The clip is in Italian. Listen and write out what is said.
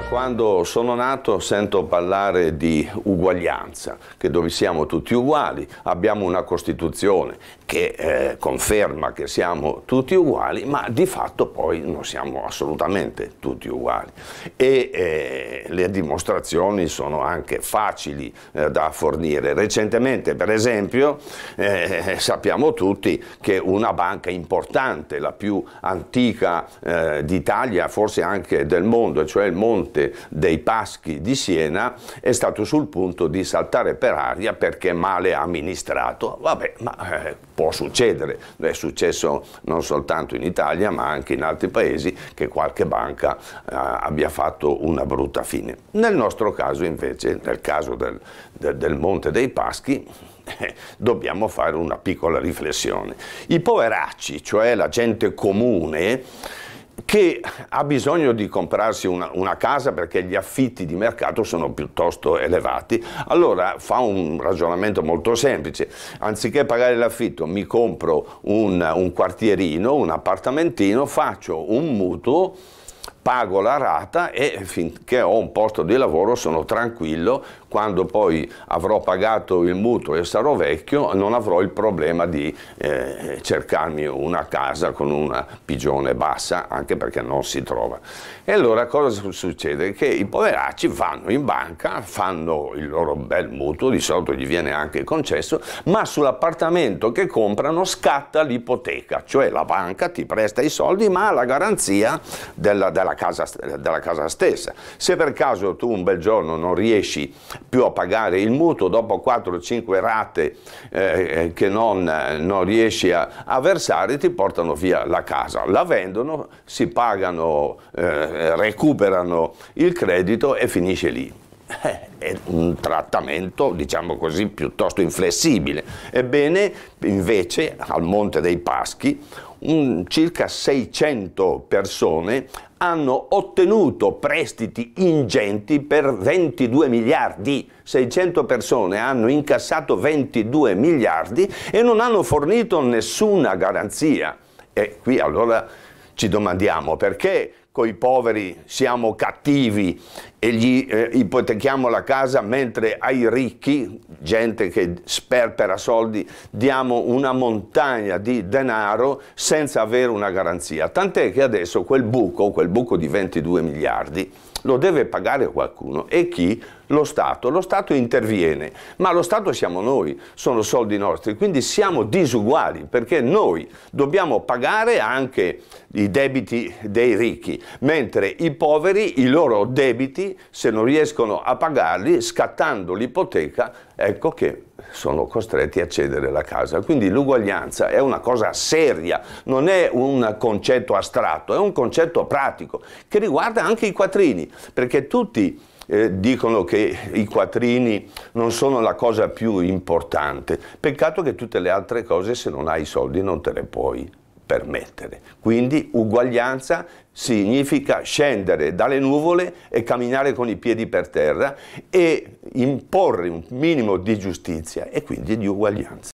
Da quando sono nato sento parlare di uguaglianza, che dove siamo tutti uguali, abbiamo una Costituzione che eh, conferma che siamo tutti uguali, ma di fatto poi non siamo assolutamente tutti uguali. E eh, le dimostrazioni sono anche facili eh, da fornire. Recentemente, per esempio, eh, sappiamo tutti che una banca importante, la più antica eh, d'Italia, forse anche del mondo, cioè il Monte Monte dei Paschi di Siena è stato sul punto di saltare per aria perché male amministrato. Vabbè, ma eh, può succedere, è successo non soltanto in Italia ma anche in altri paesi che qualche banca eh, abbia fatto una brutta fine. Nel nostro caso invece, nel caso del, del, del Monte dei Paschi, eh, dobbiamo fare una piccola riflessione. I poveracci, cioè la gente comune, che ha bisogno di comprarsi una, una, casa perché gli affitti di mercato sono piuttosto elevati, allora fa un ragionamento molto semplice, anziché pagare l'affitto mi compro un, un quartierino, un appartamentino, faccio un mutuo pago la rata e finché ho un posto di lavoro sono tranquillo, quando poi avrò pagato il mutuo e sarò vecchio non avrò il problema di eh, cercarmi una casa con una pigione bassa, anche perché non si trova. E allora cosa succede? Che i poveracci vanno in banca, fanno il loro bel mutuo, di solito gli viene anche concesso, ma sull'appartamento che comprano scatta l'ipoteca, cioè la banca ti presta i soldi ma ha la garanzia della, della casa, dalla casa stessa. Se per caso tu un bel giorno non riesci più a pagare il mutuo dopo 4-5 rate eh, eh, che non, non riesci a, a, versare, ti portano via la casa, la vendono, si pagano, eh, recuperano il credito e finisce lì. Eh, è un trattamento, diciamo così, piuttosto inflessibile. Ebbene, invece, al Monte dei Paschi, un, circa 600 persone hanno ottenuto prestiti ingenti per 22 miliardi. 600 persone hanno incassato 22 miliardi e non hanno fornito nessuna garanzia. E qui allora ci domandiamo perché i poveri siamo cattivi e gli eh, ipotechiamo la casa, mentre ai ricchi, gente che sperpera soldi, diamo una montagna di denaro senza avere una garanzia. Tant'è che adesso quel buco, quel buco di 22 miliardi, lo deve pagare qualcuno e chi? lo Stato. Lo Stato interviene, ma lo Stato siamo noi, sono soldi nostri, quindi siamo disuguali perché noi dobbiamo pagare anche i debiti dei ricchi, mentre i poveri i loro debiti, se non riescono a pagarli, scattando l'ipoteca, ecco che sono costretti a cedere la casa. Quindi l'uguaglianza è una cosa seria, non è un concetto astratto, è un concetto pratico che riguarda anche i quattrini, perché tutti eh, dicono che i quattrini non sono la cosa più importante. Peccato che tutte le altre cose se non hai i soldi non te le puoi permettere. Quindi uguaglianza significa scendere dalle nuvole e camminare con i piedi per terra e imporre un minimo di giustizia e quindi di uguaglianza.